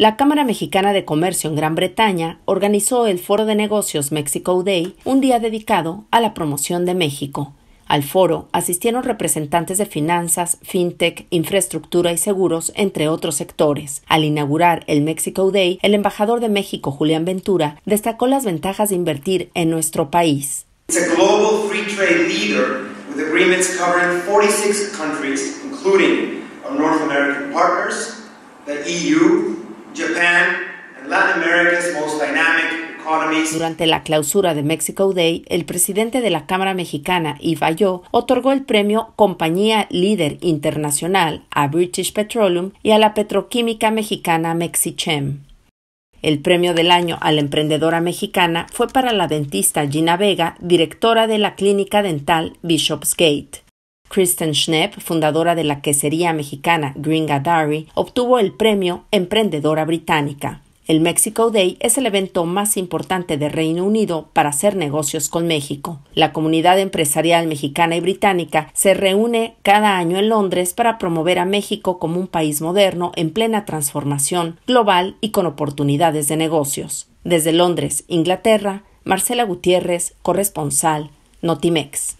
la Cámara Mexicana de Comercio en Gran Bretaña organizó el Foro de Negocios Mexico Day, un día dedicado a la promoción de México. Al foro asistieron representantes de finanzas, fintech, infraestructura y seguros, entre otros sectores. Al inaugurar el Mexico Day, el embajador de México, Julián Ventura, destacó las ventajas de invertir en nuestro país. It's a global free trade leader with agreements covering 46 countries, including North American partners, EU, durante la clausura de Mexico Day, el presidente de la Cámara Mexicana, Ivayo, otorgó el premio Compañía Líder Internacional a British Petroleum y a la petroquímica mexicana Mexichem. El premio del año a la emprendedora mexicana fue para la dentista Gina Vega, directora de la clínica dental Bishop's Gate. Kristen Schnepp, fundadora de la quesería mexicana Gringa Dairy, obtuvo el premio Emprendedora Británica. El Mexico Day es el evento más importante de Reino Unido para hacer negocios con México. La comunidad empresarial mexicana y británica se reúne cada año en Londres para promover a México como un país moderno en plena transformación global y con oportunidades de negocios. Desde Londres, Inglaterra, Marcela Gutiérrez, corresponsal, Notimex.